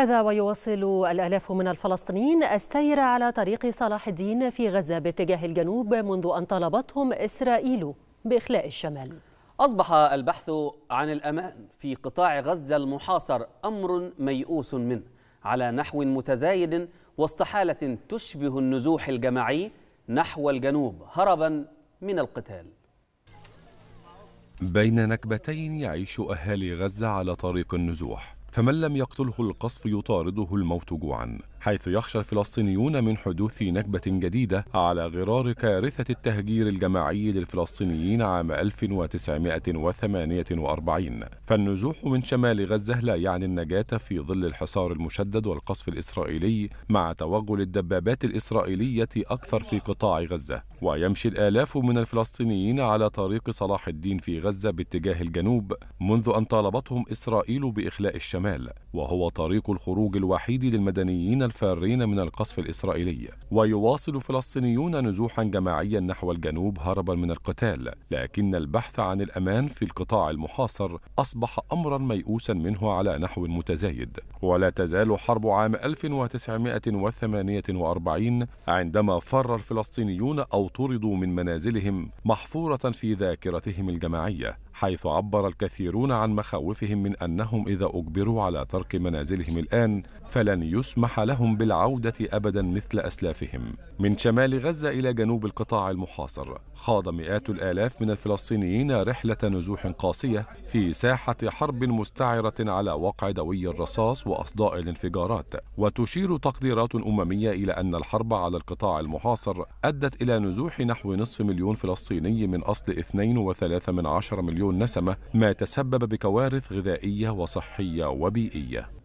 هذا ويواصل الآلاف من الفلسطينيين السير على طريق صلاح الدين في غزة باتجاه الجنوب منذ أن طلبتهم إسرائيل بإخلاء الشمال أصبح البحث عن الأمان في قطاع غزة المحاصر أمر ميؤوس منه على نحو متزايد واستحالة تشبه النزوح الجماعي نحو الجنوب هربا من القتال بين نكبتين يعيش أهالي غزة على طريق النزوح فمن لم يقتله القصف يطارده الموت جوعا حيث يخشى الفلسطينيون من حدوث نكبة جديدة على غرار كارثة التهجير الجماعي للفلسطينيين عام 1948 فالنزوح من شمال غزة لا يعني النجاة في ظل الحصار المشدد والقصف الإسرائيلي مع توغل الدبابات الإسرائيلية أكثر في قطاع غزة ويمشي الآلاف من الفلسطينيين على طريق صلاح الدين في غزة باتجاه الجنوب منذ أن طالبتهم إسرائيل بإخلاء الشمال وهو طريق الخروج الوحيد للمدنيين الفارين من القصف الإسرائيلي ويواصل فلسطينيون نزوحا جماعيا نحو الجنوب هربا من القتال لكن البحث عن الأمان في القطاع المحاصر أصبح أمرا ميؤوسا منه على نحو متزايد ولا تزال حرب عام 1948 عندما فر الفلسطينيون أو طردوا من منازلهم محفورة في ذاكرتهم الجماعية حيث عبر الكثيرون عن مخاوفهم من أنهم إذا أجبروا على ترك منازلهم الآن فلن يسمح لهم بالعودة أبدا مثل أسلافهم من شمال غزة إلى جنوب القطاع المحاصر خاض مئات الآلاف من الفلسطينيين رحلة نزوح قاسية في ساحة حرب مستعرة على وقع دوي الرصاص وأصداء الانفجارات وتشير تقديرات أممية إلى أن الحرب على القطاع المحاصر أدت إلى نزوح نحو نصف مليون فلسطيني من أصل 2.3 مليون النسمة ما تسبب بكوارث غذائية وصحية وبيئية